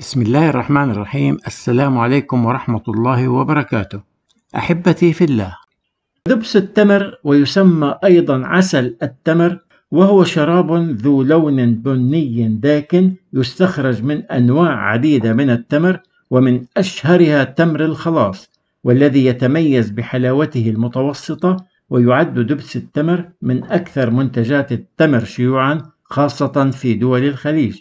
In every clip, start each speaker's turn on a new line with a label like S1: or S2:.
S1: بسم الله الرحمن الرحيم السلام عليكم ورحمة الله وبركاته أحبتي في الله دبس التمر ويسمى أيضا عسل التمر وهو شراب ذو لون بني داكن يستخرج من أنواع عديدة من التمر ومن أشهرها تمر الخلاص والذي يتميز بحلاوته المتوسطة ويعد دبس التمر من أكثر منتجات التمر شيوعا خاصة في دول الخليج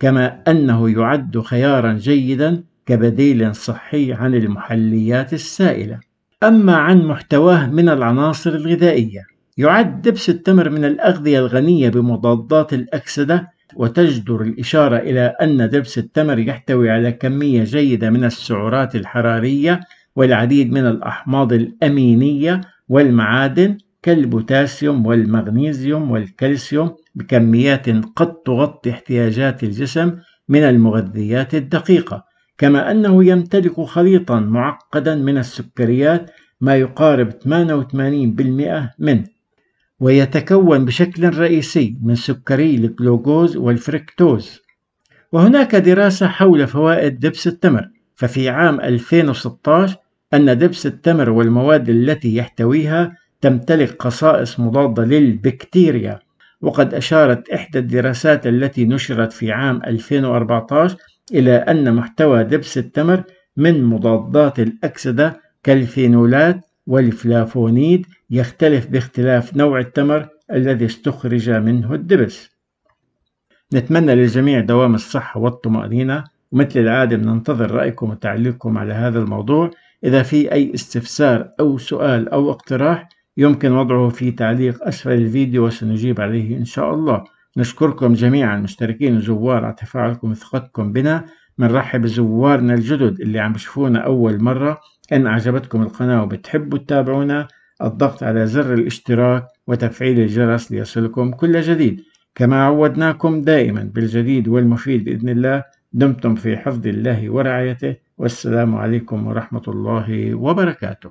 S1: كما أنه يعد خيارا جيدا كبديل صحي عن المحليات السائلة أما عن محتواه من العناصر الغذائية يعد دبس التمر من الأغذية الغنية بمضادات الأكسدة وتجدر الإشارة إلى أن دبس التمر يحتوي على كمية جيدة من السعرات الحرارية والعديد من الأحماض الأمينية والمعادن كالبوتاسيوم والمغنيزيوم والكالسيوم بكميات قد تغطي احتياجات الجسم من المغذيات الدقيقة، كما أنه يمتلك خليطًا معقدًا من السكريات ما يقارب 88% منه، ويتكون بشكل رئيسي من سكري الجلوكوز والفركتوز. وهناك دراسة حول فوائد دبس التمر، ففي عام 2016 أن دبس التمر والمواد التي يحتويها تمتلك خصائص مضادة للبكتيريا وقد أشارت إحدى الدراسات التي نشرت في عام 2014 إلى أن محتوى دبس التمر من مضادات الأكسدة كالفينولات والفلافونيد يختلف باختلاف نوع التمر الذي استخرج منه الدبس نتمنى للجميع دوام الصحة والطمأنينة ومثل العادة بننتظر رأيكم وتعليقكم على هذا الموضوع إذا في أي استفسار أو سؤال أو اقتراح يمكن وضعه في تعليق أسفل الفيديو وسنجيب عليه إن شاء الله نشكركم جميعا مشتركين وزوار على تفاعلكم وثقتكم بنا منرحب بزوارنا الجدد اللي عم بشوفونا أول مرة إن أعجبتكم القناة وبتحبوا تتابعونا الضغط على زر الاشتراك وتفعيل الجرس ليصلكم كل جديد كما عودناكم دائما بالجديد والمفيد بإذن الله دمتم في حفظ الله ورعايته والسلام عليكم ورحمة الله وبركاته